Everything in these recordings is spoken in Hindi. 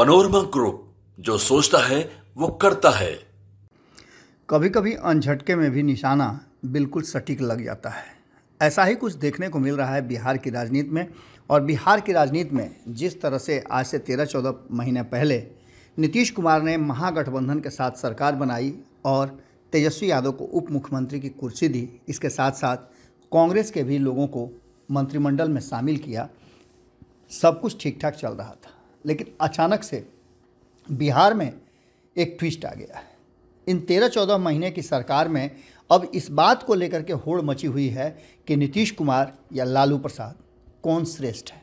पनोरमा ग्रुप जो सोचता है वो करता है कभी कभी अनझटके में भी निशाना बिल्कुल सटीक लग जाता है ऐसा ही कुछ देखने को मिल रहा है बिहार की राजनीति में और बिहार की राजनीति में जिस तरह से आज से तेरह चौदह महीने पहले नीतीश कुमार ने महागठबंधन के साथ सरकार बनाई और तेजस्वी यादव को उप मुख्यमंत्री की कुर्सी दी इसके साथ साथ कांग्रेस के भी लोगों को मंत्रिमंडल में शामिल किया सब कुछ ठीक ठाक चल रहा था लेकिन अचानक से बिहार में एक ट्विस्ट आ गया है इन तेरह चौदह महीने की सरकार में अब इस बात को लेकर के होड़ मची हुई है कि नीतीश कुमार या लालू प्रसाद कौन श्रेष्ठ है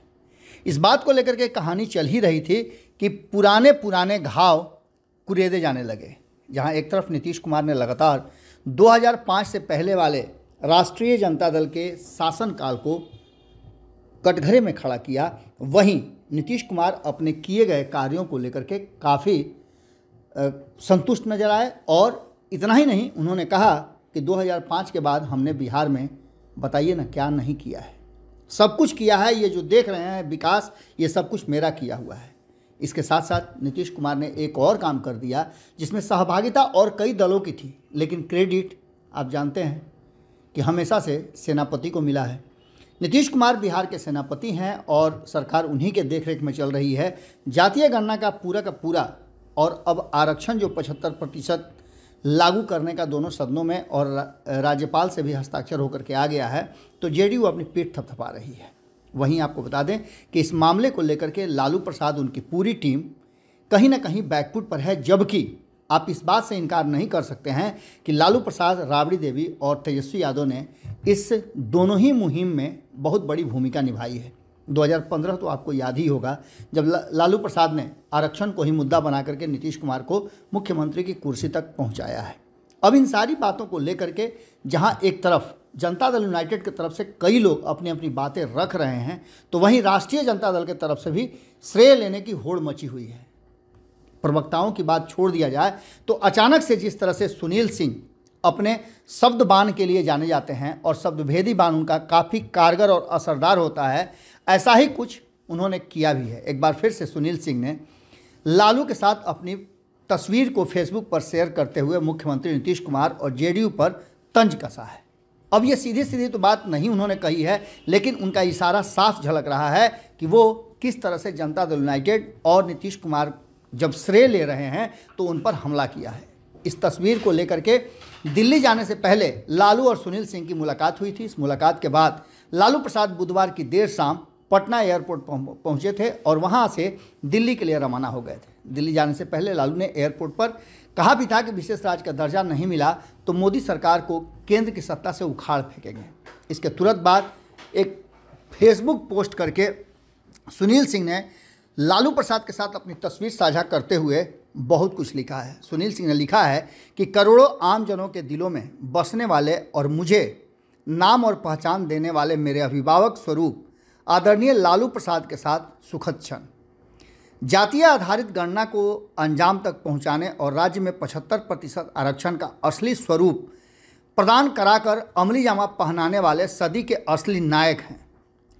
इस बात को लेकर के कहानी चल ही रही थी कि पुराने पुराने घाव कुरेदे जाने लगे जहां एक तरफ नीतीश कुमार ने लगातार 2005 से पहले वाले राष्ट्रीय जनता दल के शासनकाल को कटघरे में खड़ा किया वहीं नीतीश कुमार अपने किए गए कार्यों को लेकर के काफ़ी संतुष्ट नजर आए और इतना ही नहीं उन्होंने कहा कि 2005 के बाद हमने बिहार में बताइए ना क्या नहीं किया है सब कुछ किया है ये जो देख रहे हैं विकास ये सब कुछ मेरा किया हुआ है इसके साथ साथ नीतीश कुमार ने एक और काम कर दिया जिसमें सहभागिता और कई दलों की थी लेकिन क्रेडिट आप जानते हैं कि हमेशा से सेनापति को मिला है नीतीश कुमार बिहार के सेनापति हैं और सरकार उन्हीं के देखरेख में चल रही है जातीय गणना का पूरा का पूरा और अब आरक्षण जो पचहत्तर प्रतिशत लागू करने का दोनों सदनों में और राज्यपाल से भी हस्ताक्षर होकर के आ गया है तो जेडीयू अपनी पीठ थपथपा रही है वहीं आपको बता दें कि इस मामले को लेकर के लालू प्रसाद उनकी पूरी टीम कहीं ना कहीं बैकफुट पर है जबकि आप इस बात से इनकार नहीं कर सकते हैं कि लालू प्रसाद राबड़ी देवी और तेजस्वी यादव ने इस दोनों ही मुहिम में बहुत बड़ी भूमिका निभाई है 2015 तो आपको याद ही होगा जब लालू प्रसाद ने आरक्षण को ही मुद्दा बना करके नीतीश कुमार को मुख्यमंत्री की कुर्सी तक पहुंचाया है अब इन सारी बातों को लेकर के जहाँ एक तरफ जनता दल यूनाइटेड की तरफ से कई लोग अपनी अपनी बातें रख रहे हैं तो वहीं राष्ट्रीय जनता दल की तरफ से भी श्रेय लेने की होड़ मची हुई है प्रवक्ताओं की बात छोड़ दिया जाए तो अचानक से जिस तरह से सुनील सिंह अपने शब्द बान के लिए जाने जाते हैं और शब्दभेदी बान उनका काफ़ी कारगर और असरदार होता है ऐसा ही कुछ उन्होंने किया भी है एक बार फिर से सुनील सिंह ने लालू के साथ अपनी तस्वीर को फेसबुक पर शेयर करते हुए मुख्यमंत्री नीतीश कुमार और जेडीयू पर तंज कसा है अब ये सीधे सीधे तो बात नहीं उन्होंने कही है लेकिन उनका इशारा साफ झलक रहा है कि वो किस तरह से जनता दल यूनाइटेड और नीतीश कुमार जब श्रेय ले रहे हैं तो उन पर हमला किया है इस तस्वीर को लेकर के दिल्ली जाने से पहले लालू और सुनील सिंह की मुलाकात हुई थी इस मुलाकात के बाद लालू प्रसाद बुधवार की देर शाम पटना एयरपोर्ट पहुंचे थे और वहां से दिल्ली के लिए रवाना हो गए थे दिल्ली जाने से पहले लालू ने एयरपोर्ट पर कहा भी था कि विशेष राज्य का दर्जा नहीं मिला तो मोदी सरकार को केंद्र की सत्ता से उखाड़ फेंकेंगे इसके तुरंत बाद एक फेसबुक पोस्ट करके सुनील सिंह ने लालू प्रसाद के साथ अपनी तस्वीर साझा करते हुए बहुत कुछ लिखा है सुनील सिंह ने लिखा है कि करोड़ों आमजनों के दिलों में बसने वाले और मुझे नाम और पहचान देने वाले मेरे अभिभावक स्वरूप आदरणीय लालू प्रसाद के साथ सुखद क्षण जातीय आधारित गणना को अंजाम तक पहुंचाने और राज्य में 75 प्रतिशत आरक्षण का असली स्वरूप प्रदान कराकर अमली जामा पहनाने वाले सदी के असली नायक हैं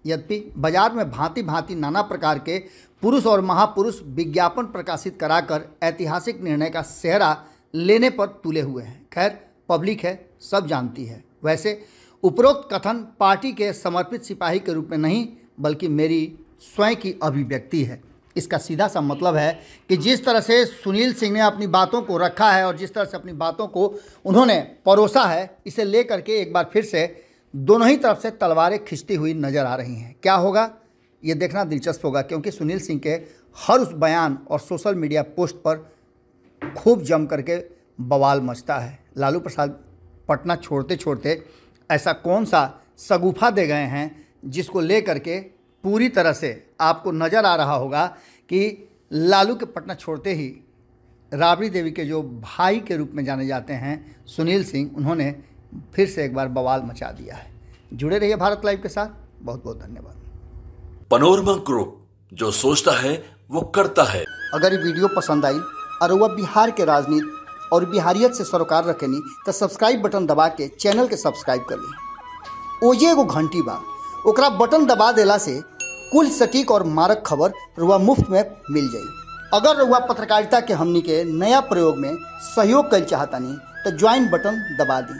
यद्यपि बाजार में भांति भांति नाना प्रकार के पुरुष और महापुरुष विज्ञापन प्रकाशित कराकर ऐतिहासिक निर्णय का सेहरा लेने पर तुले हुए हैं खैर पब्लिक है सब जानती है वैसे उपरोक्त कथन पार्टी के समर्पित सिपाही के रूप में नहीं बल्कि मेरी स्वयं की अभिव्यक्ति है इसका सीधा सा मतलब है कि जिस तरह से सुनील सिंह ने अपनी बातों को रखा है और जिस तरह से अपनी बातों को उन्होंने परोसा है इसे लेकर के एक बार फिर से दोनों ही तरफ से तलवारें खिंचती हुई नजर आ रही हैं क्या होगा ये देखना दिलचस्प होगा क्योंकि सुनील सिंह के हर उस बयान और सोशल मीडिया पोस्ट पर खूब जम करके बवाल मचता है लालू प्रसाद पटना छोड़ते छोड़ते ऐसा कौन सा सगुफा दे गए हैं जिसको ले करके पूरी तरह से आपको नज़र आ रहा होगा कि लालू के पटना छोड़ते ही राबड़ी देवी के जो भाई के रूप में जाने जाते हैं सुनील सिंह उन्होंने फिर से एक बार बवाल मचा दिया है जुड़े रहिए भारत लाइव के साथ बहुत बहुत धन्यवाद पनोरमा ग्रुप जो सोचता है वो करता है अगर ये वीडियो पसंद आई और वह बिहार के राजनीति और बिहारियत से सरोकार नहीं तो सब्सक्राइब बटन दबा के चैनल के सब्सक्राइब कर ली ओजे एगो घंटी बा ओकरा बटन दबा देला से कुल सटीक और मारक खबर रुआ मुफ्त में मिल जाए अगर रुआ पत्रकारिता के हमनी के नया प्रयोग में सहयोग कर चाहतानी तो ज्वाइन बटन दबा दी